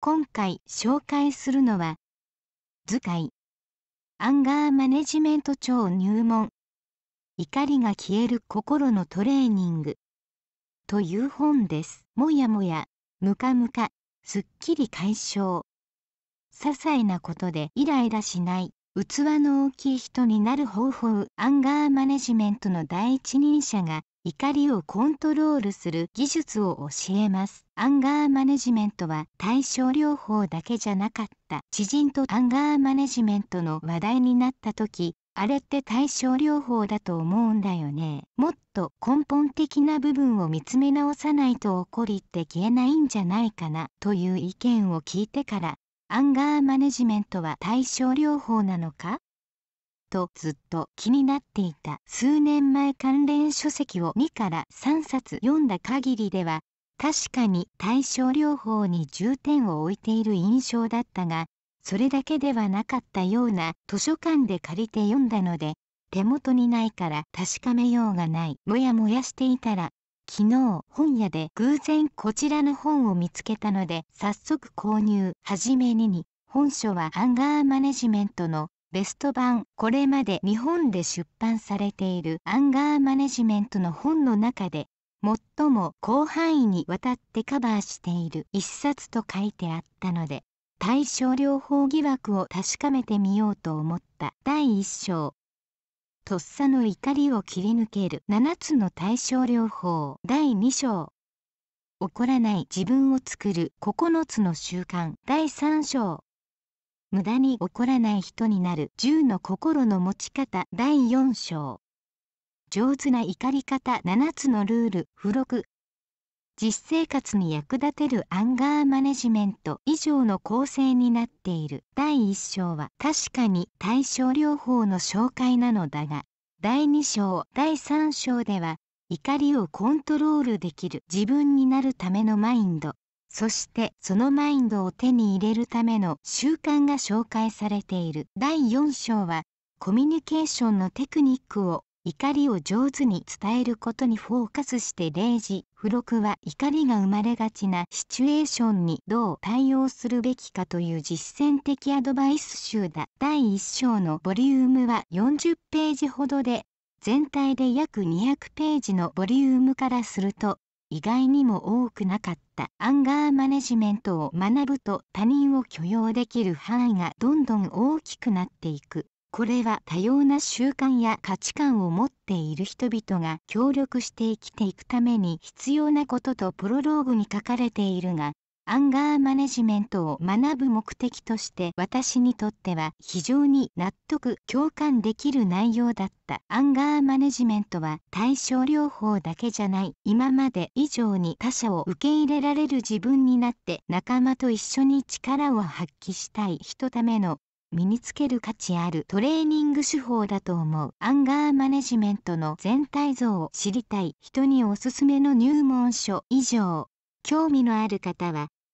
今回紹介するのは図解アンガーマネジメント超入門怒りが消える心のトレーニングという本ですもやもやムカムカすっきり解消些細なことでイライラしない器の大きい人になる方法アンガーマネジメントの第一人者が怒りをコントロールする技術を教えますアンガーマネジメントは対症療法だけじゃなかった知人とアンガーマネジメントの話題になった時あれって対症療法だと思うんだよね。もっと根本的な部分を見つめ直さないと怒りって消えないんじゃないかなという意見を聞いてから、アンガーマネジメントは対症療法なのかとずっと気になっていた数年前関連書籍を2から3冊読んだ限りでは確かに対症療法に重点を置いている印象だったがそれだけではなかったような図書館で借りて読んだので手元にないから確かめようがないもやもやしていたら昨日本屋で偶然こちらの本を見つけたので早速購入はじめにに本書はアンガーマネジメントのベスト版これまで日本で出版されているアンガーマネジメントの本の中で最も広範囲にわたってカバーしている一冊と書いてあったので対症療法疑惑を確かめてみようと思った第一章とっさの怒りを切り抜ける7つの対症療法第2章怒らない自分を作る9つの習慣第3章無駄に怒らない人になる10の心の持ち方第4章上手な怒り方7つのルール付録実生活に役立てるアンガーマネジメント以上の構成になっている第1章は確かに対症療法の紹介なのだが第2章第3章では怒りをコントロールできる自分になるためのマインドそしてそのマインドを手に入れるための習慣が紹介されている第4章はコミュニケーションのテクニックを怒りを上手に伝えることにフォーカスして例示付録は怒りが生まれがちなシチュエーションにどう対応するべきかという実践的アドバイス集だ第1章のボリュームは40ページほどで全体で約200ページのボリュームからすると意外にも多くなかったアンガーマネジメントを学ぶと他人を許容できる範囲がどんどん大きくなっていくこれは多様な習慣や価値観を持っている人々が協力して生きていくために必要なこととプロローグに書かれているがアンガーマネジメントを学ぶ目的として私にとっては非常に納得共感できる内容だったアンガーマネジメントは対症療法だけじゃない今まで以上に他者を受け入れられる自分になって仲間と一緒に力を発揮したい人ための身につける価値あるトレーニング手法だと思うアンガーマネジメントの全体像を知りたい人におすすめの入門書以上興味のある方は